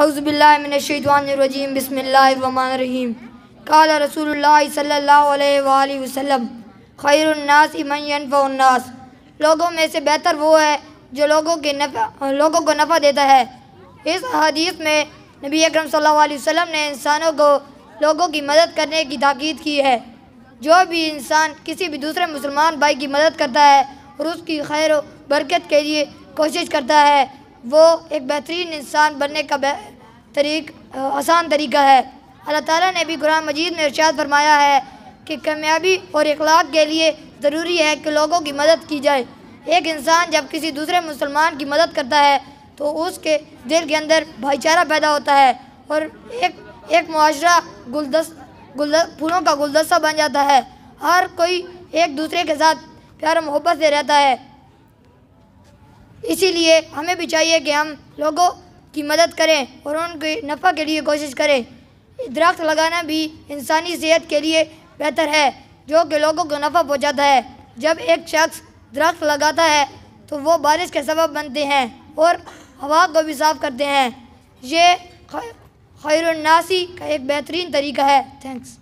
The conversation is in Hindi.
अज़बिल्लाजीम बसमीम कल रसूल सल्ला वसम खैरनास लोगों में से बेहतर वो है जो लोगों के नफ़ा लोगों को नफ़ा देता है इस हदीस में नबी अक्रम सम ने इंसानों को लोगों की मदद करने की ताकीद की है जो भी इंसान किसी भी दूसरे मुसलमान भाई की मदद करता है और उसकी खैर बरकत के लिए कोशिश करता है वो एक बेहतरीन इंसान बनने का तरीक आसान तरीका है अल्लाह ताला ने भी कुरान मजीद में इर्शाद फरमाया है कि कामयाबी और इखलाक के लिए ज़रूरी है कि लोगों की मदद की जाए एक इंसान जब किसी दूसरे मुसलमान की मदद करता है तो उसके दिल के अंदर भाईचारा पैदा होता है और एक एक मुआरा गुलदस्त गुलद फूलों का गुलदस्ता बन जाता है हर कोई एक दूसरे के साथ प्यार मोहब्बत से रहता है इसीलिए हमें भी चाहिए कि हम लोगों की मदद करें और उनके नफ़ा के लिए कोशिश करें दरख्त लगाना भी इंसानी सेहत के लिए बेहतर है जो कि लोगों को नफ़ा पहुँचाता है जब एक शख्स दरख्त लगाता है तो वो बारिश के सबब बनते हैं और हवा को भी साफ करते हैं ये खैरनासी का एक बेहतरीन तरीका है थैंक्स